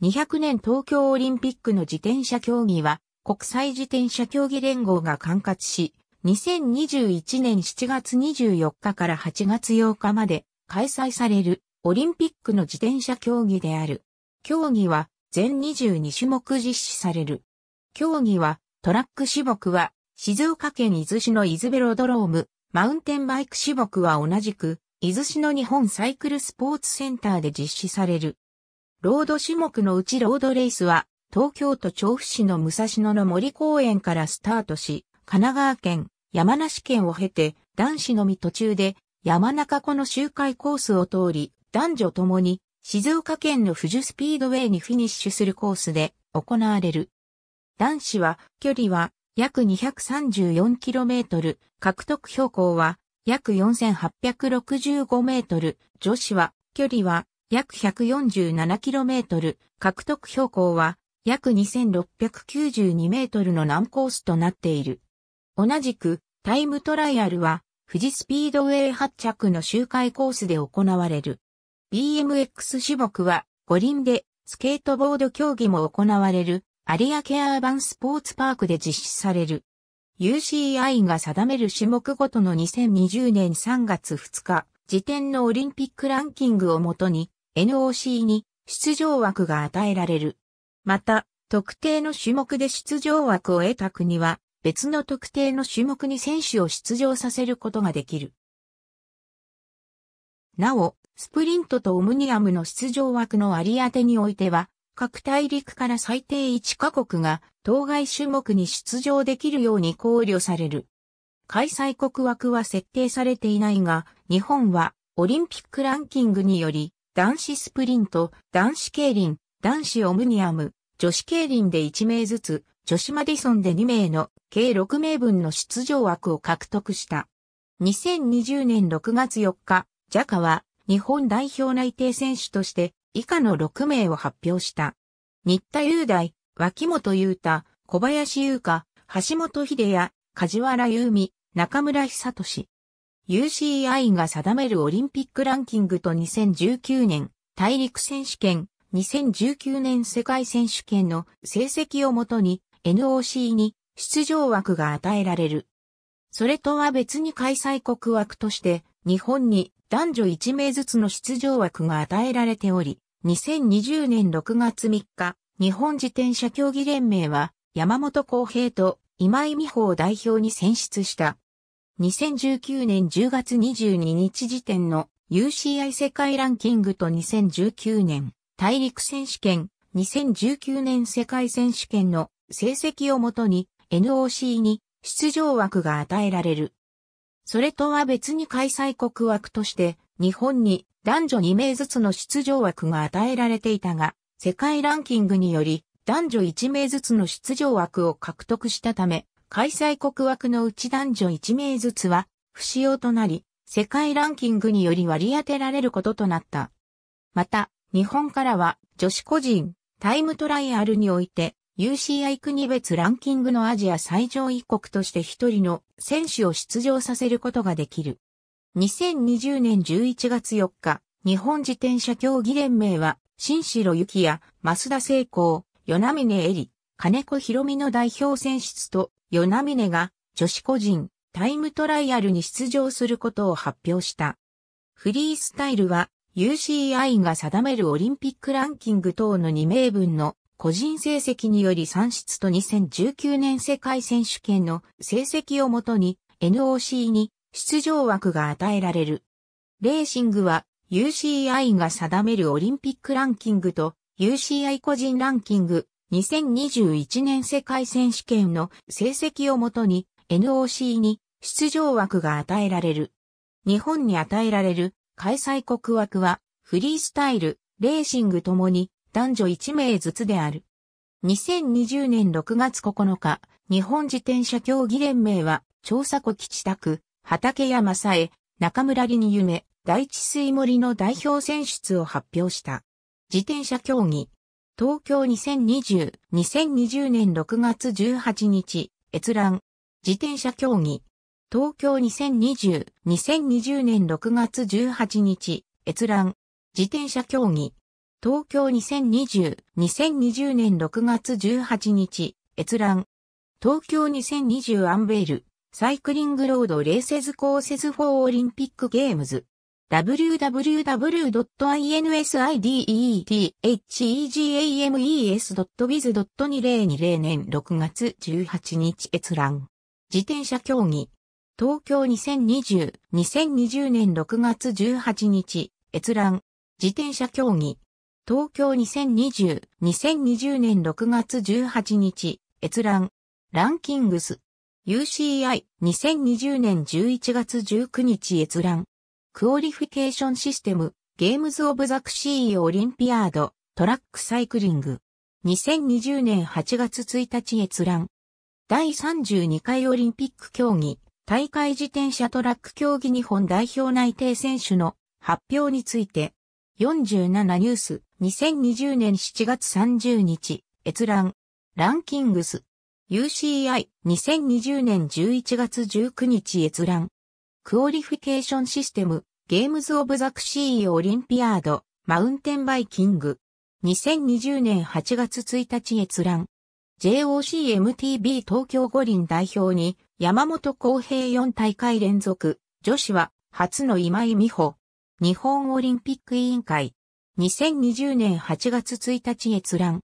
200年東京オリンピックの自転車競技は国際自転車競技連合が管轄し、2021年7月24日から8月8日まで開催されるオリンピックの自転車競技である。競技は全22種目実施される。競技はトラック種目は静岡県伊豆市の伊豆ベロドローム、マウンテンバイク種目は同じく伊豆市の日本サイクルスポーツセンターで実施される。ロード種目のうちロードレースは、東京都調布市の武蔵野の森公園からスタートし、神奈川県、山梨県を経て、男子のみ途中で、山中湖の周回コースを通り、男女ともに、静岡県の富士スピードウェイにフィニッシュするコースで行われる。男子は、距離は約 234km、獲得標高は約 4865m、女子は、距離は約 147km、獲得標高は約 2692m の難コースとなっている。同じくタイムトライアルは富士スピードウェイ発着の周回コースで行われる。BMX 種目は五輪でスケートボード競技も行われる有明アーバンスポーツパークで実施される。UCI が定める種目ごとの2020年3月2日時点のオリンピックランキングをもとに NOC に出場枠が与えられる。また、特定の種目で出場枠を得た国は、別の特定の種目に選手を出場させることができる。なお、スプリントとオムニアムの出場枠の割り当てにおいては、各大陸から最低1カ国が当該種目に出場できるように考慮される。開催国枠は設定されていないが、日本はオリンピックランキングにより男子スプリント、男子競輪、男子オムニアム、女子競輪で1名ずつ、女子マディソンで2名の計6名分の出場枠を獲得した。2020年6月4日、ジャカは日本代表内定選手として以下の6名を発表した。新田雄大、脇本雄太、小林優香、橋本秀也、梶原優美、中村久俊。UCI が定めるオリンピックランキングと2019年大陸選手権、2019年世界選手権の成績をもとに NOC に出場枠が与えられる。それとは別に開催国枠として日本に男女1名ずつの出場枠が与えられており、2020年6月3日、日本自転車競技連盟は山本公平と今井美穂を代表に選出した。2019年10月22日時点の UCI 世界ランキングと2019年大陸選手権、2019年世界選手権の成績をもとに NOC に出場枠が与えられる。それとは別に開催国枠として日本に男女2名ずつの出場枠が与えられていたが、世界ランキングにより男女1名ずつの出場枠を獲得したため、開催国枠のうち男女1名ずつは不使用となり、世界ランキングにより割り当てられることとなった。また、日本からは女子個人タイムトライアルにおいて UCI 国別ランキングのアジア最上位国として一人の選手を出場させることができる。2020年11月4日、日本自転車競技連盟は、新城幸也、増田聖光、与那峰恵里、金子博美の代表選出とヨナミネが女子個人タイムトライアルに出場することを発表した。フリースタイルは UCI が定めるオリンピックランキング等の2名分の個人成績により算出と2019年世界選手権の成績をもとに NOC に出場枠が与えられる。レーシングは UCI が定めるオリンピックランキングと UCI 個人ランキング2021年世界選手権の成績をもとに NOC に出場枠が与えられる。日本に与えられる開催国枠はフリースタイル、レーシングともに男女1名ずつである。2020年6月9日、日本自転車競技連盟は調査庫基地宅、畠山さえ、中村里に夢、第一水森の代表選出を発表した。自転車競技、東京2020、2020年6月18日、閲覧。自転車競技。東京2020、2020年6月18日、閲覧。自転車競技。東京2020、2020年6月18日、閲覧。東京2020アンベール、サイクリングロードレーセズコーセズ4オリンピックゲームズ。www.insideethames.biz.2020 g 年6月18日閲覧。自転車競技。東京2020、2020年6月18日、閲覧。自転車競技。東京2020、2020年6月18日、閲覧。ランキングス。UCI、2020年11月19日閲覧。クオリフィケーションシステム、ゲームズ・オブ・ザ・クシー・オリンピアード、トラック・サイクリング。2020年8月1日閲覧。第32回オリンピック競技、大会自転車トラック競技日本代表内定選手の発表について、47ニュース、2020年7月30日、閲覧、ランキングス、UCI、2020年11月19日閲覧、クオリフィケーションシステム、ゲームズ・オブ・ザ・クシー・オリンピアード、マウンテン・バイキング。2020年8月1日閲覧。JOCMTB 東京五輪代表に山本公平4大会連続、女子は初の今井美穂。日本オリンピック委員会。2020年8月1日閲覧。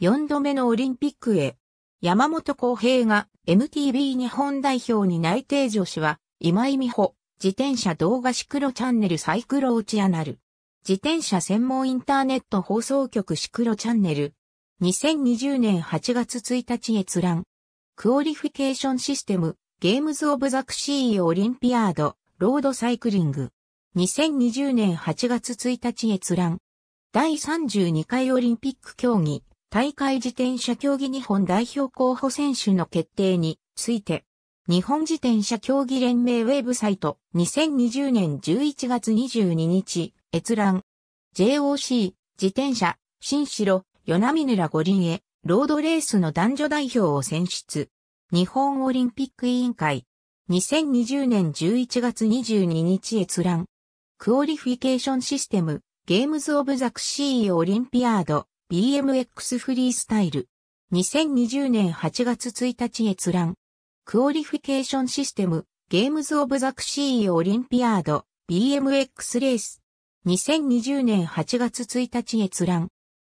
4度目のオリンピックへ。山本公平が MTB 日本代表に内定女子は今井美穂、自転車動画シクロチャンネルサイクローチアナル。自転車専門インターネット放送局シクロチャンネル。2020年8月1日閲覧。クオリフィケーションシステム、ゲームズ・オブ・ザ・クシー・オリンピアード、ロードサイクリング。2020年8月1日閲覧。第32回オリンピック競技、大会自転車競技日本代表候補選手の決定について、日本自転車競技連盟ウェブサイト2020年11月22日閲覧 JOC 自転車新城与那峰ら五輪へロードレースの男女代表を選出日本オリンピック委員会2020年11月22日閲覧クオリフィケーションシステムゲームズ・オブ・ザ・クシー・オリンピアード BMX フリースタイル2020年8月1日閲覧クオリフィケーションシステム、ゲームズ・オブ・ザ・クシー・オリンピアード、BMX レース。2020年8月1日閲覧。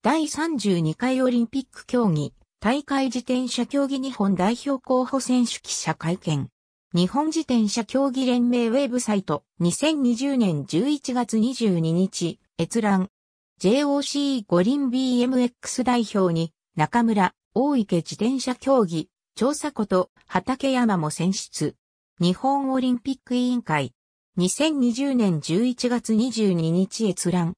第32回オリンピック競技、大会自転車競技日本代表候補選手記者会見。日本自転車競技連盟ウェブサイト2020年11月22日閲覧 JOC 五輪 BMX 代表に中村大池自転車競技調査こと畠山も選出。日本オリンピック委員会。2020年11月22日閲覧。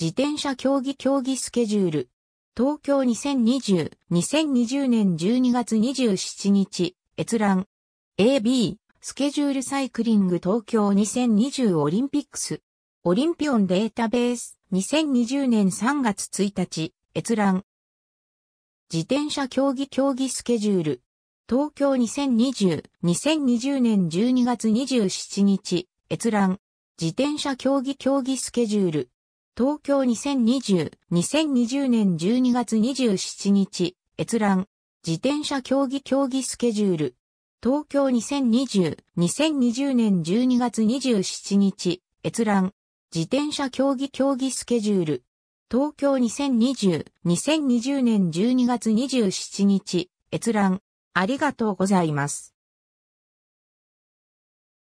自転車競技競技スケジュール。東京2020、2020年12月27日、閲覧。AB、スケジュールサイクリング東京2020オリンピックス。オリンピオンデータベース、2020年3月1日、閲覧。自転車競技競技スケジュール。東京2020、2020年12月27日、閲覧、自転車競技競技スケジュール、東京2020、2020年12月27日、閲覧、自転車競技競技スケジュール、東京2020、2020年12月27日、閲覧、自転車競技競技スケジュール、東京2020、2020年12月27日、閲覧、ありがとうございます。